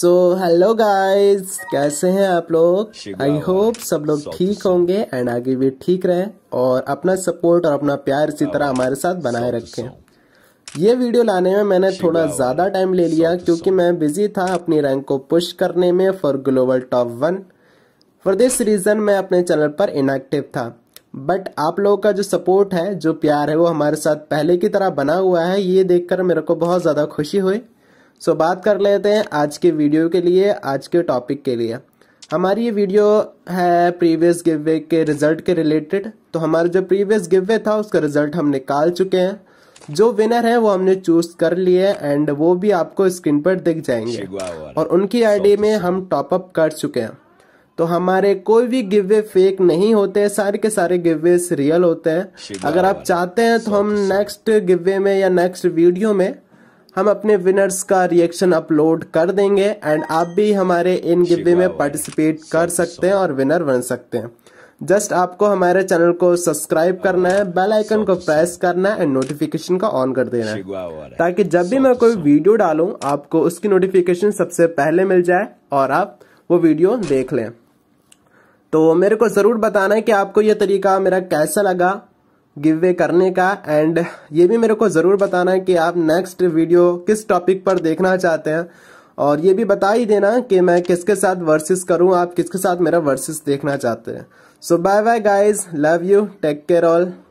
so hello guys कैसे हैं आप लोग आई होप सब लोग ठीक होंगे एंड आगे भी ठीक रहें और अपना सपोर्ट और अपना प्यार इसी तरह हाँ, हमारे साथ बनाए रखें ये वीडियो लाने में मैंने थोड़ा ज़्यादा टाइम ले लिया क्योंकि मैं बिजी था अपनी रैंक को पुश करने में for global top one for this reason मैं अपने चैनल पर इनएक्टिव था बट आप लोगों का जो सपोर्ट है जो प्यार है वो हमारे साथ पहले की तरह बना हुआ है ये देखकर मेरे को बहुत ज़्यादा खुशी हुई सो so, बात कर लेते हैं आज के वीडियो के लिए आज के टॉपिक के लिए हमारी ये वीडियो है प्रीवियस वे के रिजल्ट के रिलेटेड तो हमारा जो प्रीवियस वे था उसका रिजल्ट हम निकाल चुके हैं जो विनर है वो हमने चूज कर लिए एंड वो भी आपको स्क्रीन पर दिख जाएंगे और उनकी आईडी में हम टॉपअप कर चुके हैं तो हमारे कोई भी गिवे फेक नहीं होते सारे के सारे गिवेस रियल होते हैं अगर आप चाहते हैं तो हम नेक्स्ट वे में या नेक्स्ट वीडियो में हम अपने विनर्स का रिएक्शन अपलोड कर देंगे एंड आप भी हमारे इन गिवे में पार्टिसिपेट कर सकते हैं और विनर बन सकते हैं जस्ट आपको हमारे चैनल को सब्सक्राइब करना है बेल आइकन को प्रेस करना है एंड नोटिफिकेशन का ऑन कर देना है ताकि जब भी मैं कोई वीडियो डालूं आपको उसकी नोटिफिकेशन सबसे पहले मिल जाए और आप वो वीडियो देख लें तो मेरे को ज़रूर बताना है कि आपको यह तरीका मेरा कैसा लगा गिव वे करने का एंड ये भी मेरे को ज़रूर बताना है कि आप नेक्स्ट वीडियो किस टॉपिक पर देखना चाहते हैं और ये भी बता ही देना कि मैं किसके साथ वर्सेस करूं आप किसके साथ मेरा वर्सेस देखना चाहते हैं so bye bye guys love you take care all